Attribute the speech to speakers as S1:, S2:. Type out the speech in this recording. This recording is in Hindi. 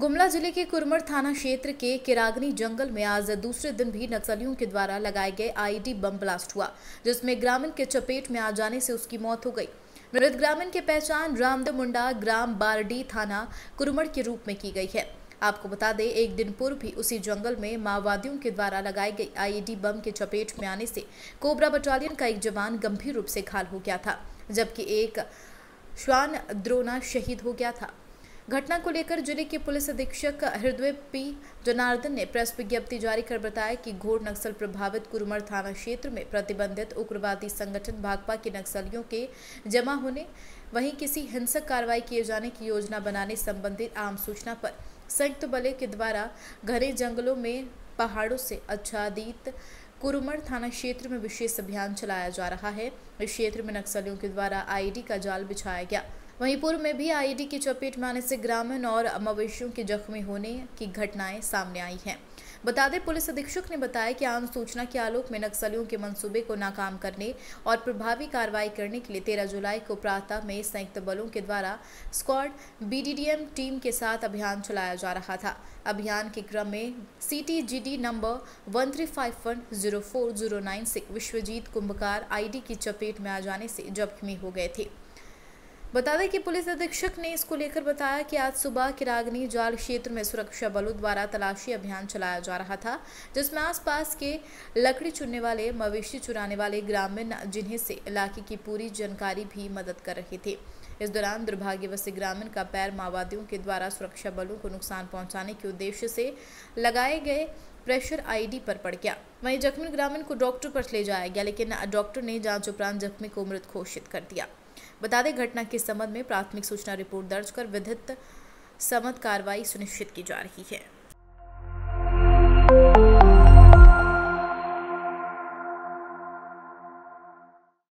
S1: गुमला जिले के कुरमर थाना क्षेत्र के किरागनी जंगल में आज दूसरे दिन भी नक्सलियों के द्वारा लगाए गए आईडी बम ब्लास्ट हुआ जिसमें ग्रामीण के चपेट में आ जाने से उसकी मौत हो गई मृत ग्रामीण की पहचान रामदेव मुंडा ग्राम बारडी थाना कुरमड़ के रूप में की गई है आपको बता दें एक दिन पूर्व भी उसी जंगल में माओवादियों के द्वारा लगाई गई आईईडी बम के चपेट में आने से कोबरा बटालियन का एक जवान गंभीर रूप से घायल हो गया था जबकि एक श्वान द्रोना शहीद हो गया था घटना को लेकर जिले के पुलिस अधीक्षक हृदय पी जनार्दन ने प्रेस विज्ञप्ति जारी कर बताया कि घोर नक्सल प्रभावित कुरुमर थाना क्षेत्र में प्रतिबंधित उग्रवादी संगठन भाकपा के नक्सलियों के जमा होने वहीं किसी हिंसक कार्रवाई किए जाने की योजना बनाने संबंधित आम सूचना पर संयुक्त बले के द्वारा घने जंगलों में पहाड़ों से आच्छादित कुरुमर थाना क्षेत्र में विशेष अभियान चलाया जा रहा है इस क्षेत्र में नक्सलियों के द्वारा आईडी का जाल बिछाया गया वहीं पूर्व में भी आईडी की चपेट में आने से ग्रामीण और मवेशियों के जख्मी होने की घटनाएं सामने आई हैं बता दें पुलिस अधीक्षक ने बताया कि आम सूचना के आलोक में नक्सलियों के मंसूबे को नाकाम करने और प्रभावी कार्रवाई करने के लिए तेरह जुलाई को प्रातः में संयुक्त बलों के द्वारा स्क्वाड बीडीडीएम टीम के साथ अभियान चलाया जा रहा था अभियान के क्रम में CTGD number one three five one zero four zero nine से विश्वजीत कुंभकार आईडी की चपेट में आ जाने से जख्मी हो गए थे बता दें कि पुलिस अधीक्षक ने इसको लेकर बताया कि आज सुबह किरागनी जाल क्षेत्र में सुरक्षा बलों द्वारा तलाशी अभियान चलाया जा रहा था जिसमें आसपास के लकड़ी चुनने वाले मवेशी चुराने वाले ग्रामीण जिन्हें से इलाके की पूरी जानकारी भी मदद कर रहे थे इस दौरान दुर्भाग्यवश ग्रामीण का पैर माओवादियों के द्वारा सुरक्षा बलों को नुकसान पहुंचाने के उद्देश्य से लगाए गए प्रेशर आईडी पर पड़ गया वहीं जख्मी ग्रामीण को डॉक्टर पर ले जाया गया लेकिन डॉक्टर ने जांच उपरांत जख्मी को मृत घोषित कर दिया बता दें घटना के संबंध में प्राथमिक सूचना रिपोर्ट दर्ज कर विधित समत कार्रवाई सुनिश्चित की जा रही है